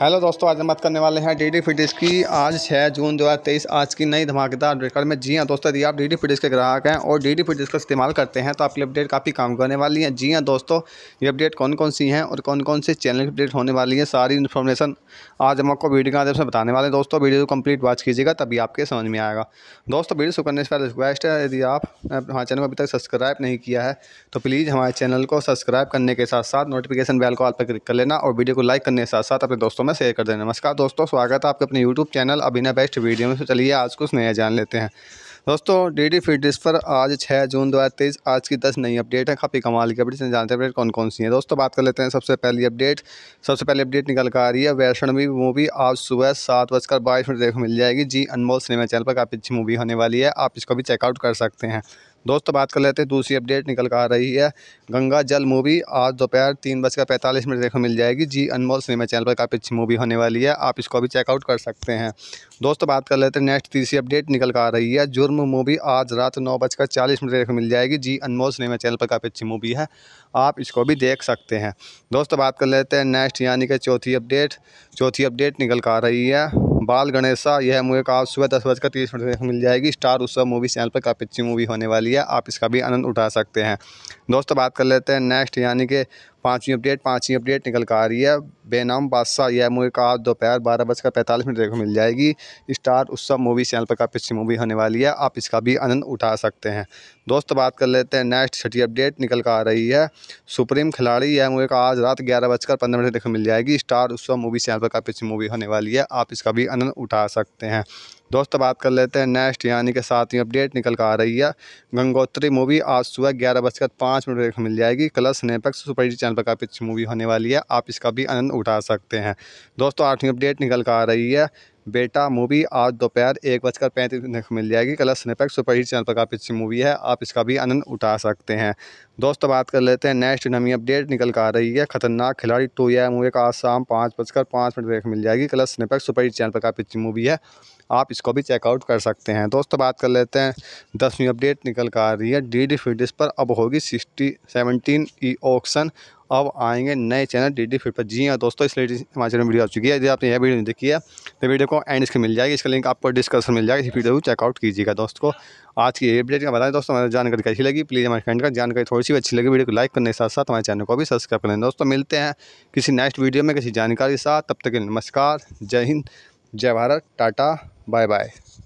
hello दोस्तों आज हम बात करने वाले हैं डीडी फिटिस की आज 6 जून 2023 आज की नई धमाकेदार अपडेट कार्ड में जी हां दोस्तों यदि आप डीडी फिटिस के ग्राहक हैं और डीडी फिटिस का इस्तेमाल करते हैं तो आपकी अपडेट काफ़ी काम करने वाली है जी हां दोस्तों ये अपडेट कौन कौन सी हैं और कौन कौन से चैनल की अपडेट होने वाली है सारी इन्फॉर्मेशन आज हम आपको वीडियो के माध्यम से बताने वाले हैं दोस्तों वीडियो को कंप्लीट वॉच कीजिएगा तभी आपके समझ में आएगा दोस्तों वीडियो शुरू करने से पहले रिक्वेस्ट है यदि आप हमारे चैनल को अभी तक सब्सक्राइब नहीं किया है तो प्लीज़ हमारे चैनल को सब्सक्राइब करने के साथ साथ नोटिफिकेशन बैल को आप पर क्लिक कर लेना और वीडियो को लाइक करने के साथ साथ अपने दोस्तों दोस्तों में शेयर कर दें नमस्कार दोस्तों स्वागत है आपके अपने यूट्यूब चैनल अभिना बेस्ट वीडियो में तो चलिए आज कुछ नया जान लेते हैं दोस्तों डी डी फिटनेस पर आज 6 जून 2023 आज की 10 नई अपडेट है काफ़ी कमाल की अपडेट जानते हैं अपडेट कौन कौन सी है दोस्तों बात कर लेते हैं सबसे पहली अपडेट सबसे पहले अपडेट निकल कर आ रही है वैष्णवी मूवी आज सुबह सात बजकर बाईस मिनट देखने मिल जाएगी जी अनमोल सिनेमा चैनल पर काफ़ी अच्छी मूवी होने वाली है आप इसको भी चेकआउट कर सकते हैं दोस्तों बात कर लेते हैं दूसरी अपडेट निकल कर आ रही है गंगा जल मूवी आज दोपहर तीन बजकर पैंतालीस मिनट देखो मिल जाएगी जी अनमोल सिनेमा चैनल पर काफ़ी अच्छी मूवी होने वाली है आप इसको भी चेकआउट कर सकते हैं दोस्तों बात कर लेते हैं नेक्स्ट तीसरी अपडेट निकल कर आ रही है जुर्म मूवी आज रात नौ बजकर चालीस मिनट देखो मिल जाएगी जी अनमोल सिनेमा चैनल पर काफ़ी अच्छी मूवी है आप इसको भी देख सकते हैं दोस्तों बात कर लेते हैं नेक्स्ट यानी कि चौथी अपडेट चौथी अपडेट निकल कर आ रही है बाल गणेशा यह मूवी का सुबह दस बजकर तीस मिनट देखने मिल जाएगी स्टार उत्सव मूवी चैनल पर काफ़ी अच्छी मूवी होने वाली है आप इसका भी आनंद उठा सकते हैं दोस्तों बात कर लेते हैं नेक्स्ट यानी कि पाँचवीं अपडेट पाँचवीं अपडेट निकल कर आ रही है बेनाम बादशाह यह मूवी का आज दोपहर बारह बजकर पैंतालीस मिनट देखो मिल जाएगी स्टार उत्सव मूवी चैनल पर काफ़ी अच्छी मूवी होने वाली है आप इसका भी आनंद उठा सकते हैं दोस्त बात कर लेते हैं नेक्स्ट छठी अपडेट निकल कर आ रही है सुप्रीम खिलाड़ी यह मूवी का आज रात ग्यारह बजकर पंद्रह मिनट देखो मिल जाएगी स्टार उत्सव मूवी चैनल पर काफ़ी अच्छी मूवी होने वाली है आप इसका भी आनंद उठा सकते हैं दोस्तों बात कर लेते हैं नेक्स्ट यानी कि सातवीं अपडेट निकल कर आ रही है गंगोत्री मूवी आज सुबह ग्यारह बजकर पाँच मिनट देखने मिल जाएगी कलर स्नैपैक्स सुपर जी चैनल पर काफ़ी अच्छी मूवी होने वाली है आप इसका भी आनंद उठा सकते हैं दोस्तों आठवीं अपडेट निकल कर आ रही है बेटा मूवी आज दोपहर एक बजकर पैंतीस मिनट मिल जाएगी कलर स्नैपैक सुपर हिट चैनल पर काफ़ी अच्छी मूवी है आप इसका भी आनंद उठा सकते हैं दोस्तों बात कर लेते हैं नेक्स्ट नमी अपडेट निकल कर आ रही है खतरनाक खिलाड़ी टू यह मूवी का आज शाम पाँच बजकर पाँच मिनट देख मिल जाएगी कलर स्नैपैक सुपर हिट चैनल पर काफ़ी अच्छी मूवी है आप इसको भी चेकआउट कर सकते हैं दोस्तों बात कर लेते हैं दसवीं अपडेट निकल कर आ रही है डी डी फिटिस पर अब होगी सिक्सटी सेवनटीन ई ऑक्शन अब आएंगे नए चैनल डी डी फिट पर जी हाँ दोस्तों इस लेटेस्ट हमारे चैनल वीडियो आ चुकी है यदि आपने यह वीडियो देखी है तो वीडियो को एंड इसकी मिल जाएगी इसका लिंक आपको डिस्कशन मिल जाएगा इस वीडियो को चेकआउट कीजिएगा दोस्तों आज की अपडेट का बताएं दोस्तों हमारी जानकारी कैसी लगी प्लीज़ हमारे फ्रेंड का जानकारी थोड़ी सी अच्छी लगी वीडियो को लाइक करने के साथ साथ हमारे चैनल को भी सब्सक्राइब करें दोस्तों मिलते हैं किसी नेक्स्ट वीडियो में किसी जानकारी के साथ तब तक नमस्कार जय हिंद जय भारत टाटा बाय बाय